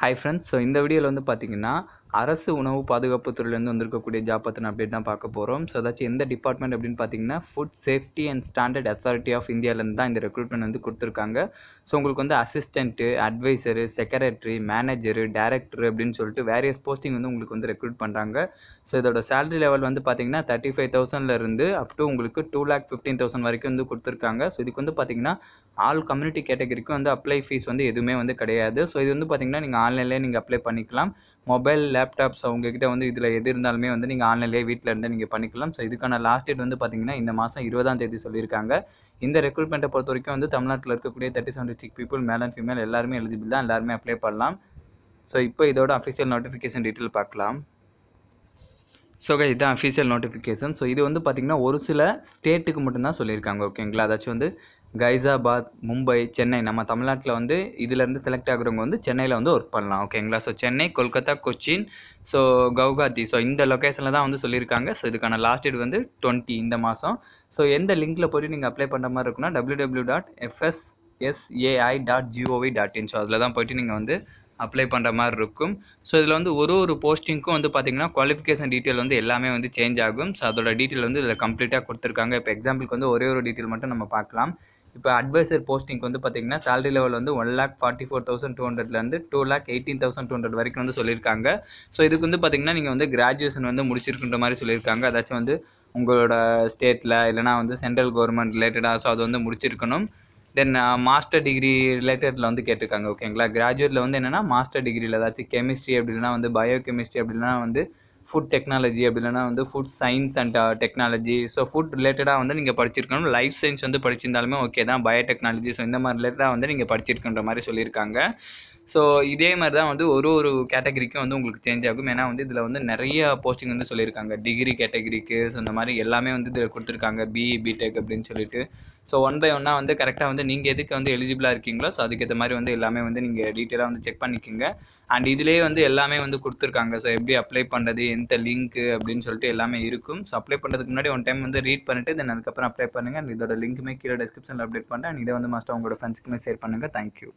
hi friends so இந்த வீடியோவில் வந்து பார்த்திங்கன்னா அரசு உணவு பாதுகாப்பு துறையிலேருந்து வந்திருக்கக்கூடிய ஜாப் பற்றின அப்டேட் தான் பார்க்க போகிறோம் ஸோ அதாச்சும் எந்த டிபார்ட்மெண்ட் அப்படின்னு பார்த்தீங்கன்னா food safety and standard authority of இந்தியாவிலேருந்து தான் இந்த ரெக்ரூட்மெண்ட் வந்து கொடுத்துருக்காங்க ஸோ உங்களுக்கு வந்து assistant adviser secretary manager director அப்படின்னு சொல்லிட்டு வேரியஸ் போஸ்டிங் வந்து உங்களுக்கு வந்து ரெக்ரூட் பண்ணுறாங்க ஸோ இதோட சேலரி லெவல் வந்து பார்த்தீங்கன்னா தேர்ட்டி ஃபைவ் தௌசண்ட்லேருந்து அப் டு உங்களுக்கு டூ லேக் ஃபிஃப்டீன் தௌசண்ட் வரைக்கும் வந்து கொடுத்துருக்காங்க ஸோ இதுக்கு வந்து பார்த்தீங்கன்னா ஆல் கம்யூனிட்டி கேட்டகரிக்கும் வந்து அப்ளை ஃபீஸ் வந்து எதுவுமே வந்து கிடையாது ஸோ இது வந்து பார்த்தீங்கன்னா நீங்கள் ஆன்லைன்லேயே நீங்கள் அப்ளை பண்ணிக்கலாம் மொபைல் லேப் லேப்டாப்ஸ் அவங்கக்கிட்ட வந்து இதில் எது இருந்தாலுமே வந்து நீங்கள் ஆன்லைன்லேயே வீட்டில் இருந்து நீங்கள் பண்ணிக்கலாம் ஸோ இதுக்கான லாஸ்ட் டேட் வந்து பார்த்தீங்கன்னா இந்த மாதம் இருபதாம் தேதி சொல்லியிருக்காங்க இந்த ரெக்ரூட்மெண்ட்டை பொறுத்த வரைக்கும் வந்து தமிழ்நாட்டில் இருக்கக்கூடிய thirty seven district people male and female எல்லாருமே எலிஜிபிள் தான் எல்லாருமே அப்ளை பண்ணலாம் ஸோ இப்போ இதோட அஃபிஷியல் நோட்டிஃபிகேஷன் டீட்டெயில் பார்க்கலாம் ஸோ இதுதான் அஃபிஷியல் நோட்டிஃபிகேஷன் ஸோ இது வந்து பார்த்திங்கன்னா ஒரு சில ஸ்டேட்டுக்கு மட்டும்தான் சொல்லியிருக்காங்க ஓகேங்களா அதாச்சும் வந்து கைசாபாத் மும்பை சென்னை நம்ம தமிழ்நாட்டில் வந்து இதுலேருந்து செலக்ட் ஆகுறவங்க வந்து சென்னையில் வந்து ஒர்க் பண்ணலாம் ஓகேங்களா so Chennai Kolkata Cochin so Guwahati so இந்த லொக்கேஷனில் தான் வந்து சொல்லியிருக்காங்க ஸோ இதுக்கான லாஸ்ட் டேட் வந்து டுவெண்ட்டி இந்த மாதம் ஸோ எந்த லிங்க்கில் போய்ட்டு நீங்கள் அப்ளை பண்ணுற மாதிரி இருக்குன்னா W W dot FS SAI dot GOV dot in so அதில் தான் போய்ட்டு நீங்கள் வந்து அப்ளை பண்ணுற மாதிரி இருக்கும் ஸோ இதில் வந்து ஒரு ஒரு போஸ்டிங்க்கும் வந்து பார்த்திங்கன்னா குவாலிஃபிகேஷன் டீட்டெயில் வந்து எல்லாமே வந்து சேஞ்ச் ஆகும் ஸோ அதோட டீட்டெயில் வந்து இதில் கம்ப்ளீட்டாக கொடுத்துருக்காங்க இப்போ எக்ஸாம்பிளுக்கு வந்து ஒரே ஒரு டீட்டெயில் மட்டும் நம்ம பார்க்கலாம் இப்போ அட்வைசர் போஸ்டிங் வந்து பார்த்தீங்கன்னா சேலரி லெவல் வந்து one lakh forty four thousand two ஹண்ட்ரட்லேருந்து two lakh eighteen thousand two hundred வரைக்கும் வந்து சொல்லியிருக்காங்க ஸோ இதுக்கு வந்து பார்த்தீங்கன்னா நீங்கள் வந்து கிராஜுவேஷன் வந்து முடிச்சிருக்கின்ற மாதிரி சொல்லியிருக்காங்க அதாச்சும் வந்து உங்களோட ஸ்டேட்டில் இல்லைனா வந்து சென்ட்ரல் கவர்மெண்ட் ரிலேட்டடாக ஸோ அது வந்து முடிச்சிருக்கணும் தென் மாஸ்டர் டிகிரி ரிலேட்டடில் வந்து கேட்டிருக்காங்க ஓகேங்களா கிராஜுவேட்டில் வந்து என்னென்னா மாஸ்டர் டிகிரியில் ஏதாச்சும் கெமிஸ்ட்ரி அப்படின்னா வந்து பயோ கெமிஸ்ட்ரி அப்படின்னா வந்து ஃபுட் டெக்னாலஜி அப்படி இல்லைனா வந்து food science and technology so food ரிலேட்டடாக வந்து நீங்கள் படிச்சிருக்கணும் லைஃப் சயின்ஸ் வந்து படிச்சிருந்தாலுமே ஓகே தான் பயோடெக்னாலஜி ஸோ இந்த மாதிரி ரிலேட்டடாக வந்து நீங்கள் படிச்சிருக்கின்ற மாதிரி சொல்லியிருக்காங்க ஸோ இதே மாதிரி தான் வந்து ஒரு ஒரு கேட்டகரிக்கும் வந்து உங்களுக்கு சேஞ்ச் ஆகும் ஏன்னா வந்து இதில் வந்து நிறைய போஸ்டிங் வந்து சொல்லியிருக்காங்க டிகிரி கேட்டகரிக்கு ஸோ இந்த மாதிரி எல்லாமே வந்து இதில் கொடுத்துருக்காங்க பிஇ பிடெக் அப்படின்னு சொல்லிட்டு ஸோ ஒன் பை ஒன்னாக வந்து கரெக்டாக வந்து நீங்கள் எதுக்கு வந்து எலிஜிபிளாக இருக்கீங்களோ ஸோ அதுக்கேற்ற மாதிரி வந்து எல்லாமே வந்து நீங்கள் டீட்டெயிலாக வந்து செக் பண்ணிக்கோங்க அண்ட் இதுலேயே வந்து எல்லாமே வந்து கொடுத்துருக்காங்க ஸோ எப்படி அப்ளை பண்ணுறது எந்த லிங்க்கு அப்படின்னு சொல்லிட்டு எல்லாமே இருக்கும் ஸோ அப்ளை பண்ணுறதுக்கு முன்னாடி ஒன் டைம் வந்து ரீட் பண்ணிட்டு தென் அதுக்கப்புறம் அப்ளை பண்ணுங்கள் அண்ட் இதோட லிங்க்குமே கீழே டிஸ்கிரிப்ஷனில் அப்டேட் பண்ணுறேன் அண்ட் இதை வந்து மஸ்ட்டாக உங்களோட ஃப்ரெண்ட்ஸுக்குமே ஷேர் பண்ணுங்கள் தேங்க்யூ